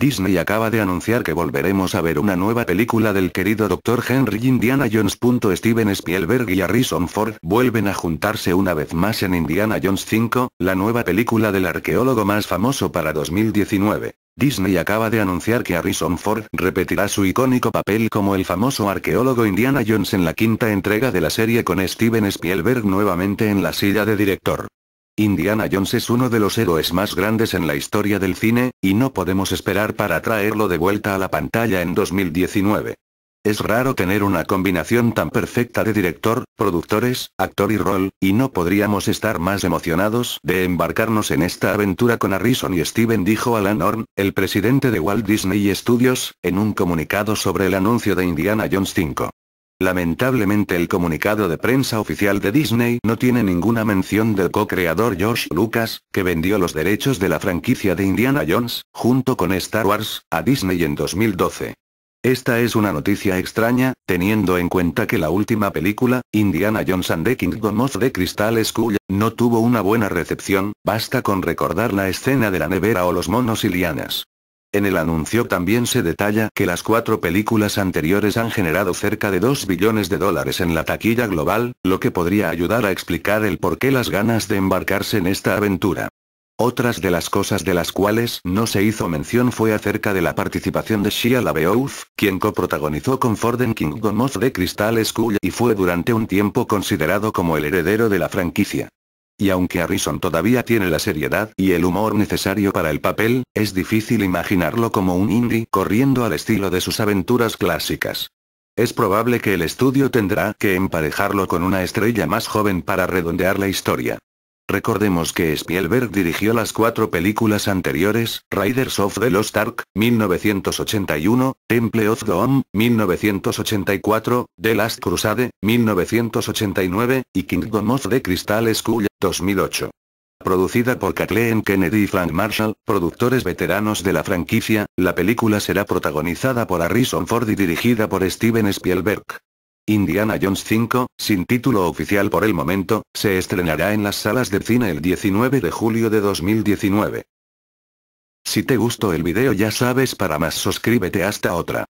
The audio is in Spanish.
Disney acaba de anunciar que volveremos a ver una nueva película del querido Dr. Henry Indiana Jones. Steven Spielberg y Harrison Ford vuelven a juntarse una vez más en Indiana Jones 5, la nueva película del arqueólogo más famoso para 2019. Disney acaba de anunciar que Harrison Ford repetirá su icónico papel como el famoso arqueólogo Indiana Jones en la quinta entrega de la serie con Steven Spielberg nuevamente en la silla de director. Indiana Jones es uno de los héroes más grandes en la historia del cine, y no podemos esperar para traerlo de vuelta a la pantalla en 2019. Es raro tener una combinación tan perfecta de director, productores, actor y rol, y no podríamos estar más emocionados de embarcarnos en esta aventura con Harrison y Steven, dijo Alan Horn, el presidente de Walt Disney Studios, en un comunicado sobre el anuncio de Indiana Jones 5. Lamentablemente el comunicado de prensa oficial de Disney no tiene ninguna mención del co-creador George Lucas, que vendió los derechos de la franquicia de Indiana Jones, junto con Star Wars, a Disney en 2012. Esta es una noticia extraña, teniendo en cuenta que la última película, Indiana Jones and the Kingdom of the Crystal Skull, no tuvo una buena recepción, basta con recordar la escena de la nevera o los monos y lianas. En el anuncio también se detalla que las cuatro películas anteriores han generado cerca de 2 billones de dólares en la taquilla global, lo que podría ayudar a explicar el por qué las ganas de embarcarse en esta aventura. Otras de las cosas de las cuales no se hizo mención fue acerca de la participación de Shia LaBeouf, quien coprotagonizó con en King Gomos de Crystal Skull y fue durante un tiempo considerado como el heredero de la franquicia y aunque Harrison todavía tiene la seriedad y el humor necesario para el papel, es difícil imaginarlo como un indie corriendo al estilo de sus aventuras clásicas. Es probable que el estudio tendrá que emparejarlo con una estrella más joven para redondear la historia. Recordemos que Spielberg dirigió las cuatro películas anteriores, Riders of the Lost Ark, 1981, Temple of Doom, 1984, The Last Crusade, 1989, y Kingdom of the Crystal Skull, 2008. Producida por Kathleen Kennedy y Frank Marshall, productores veteranos de la franquicia, la película será protagonizada por Harrison Ford y dirigida por Steven Spielberg. Indiana Jones 5, sin título oficial por el momento, se estrenará en las salas de cine el 19 de julio de 2019. Si te gustó el video ya sabes para más suscríbete hasta otra.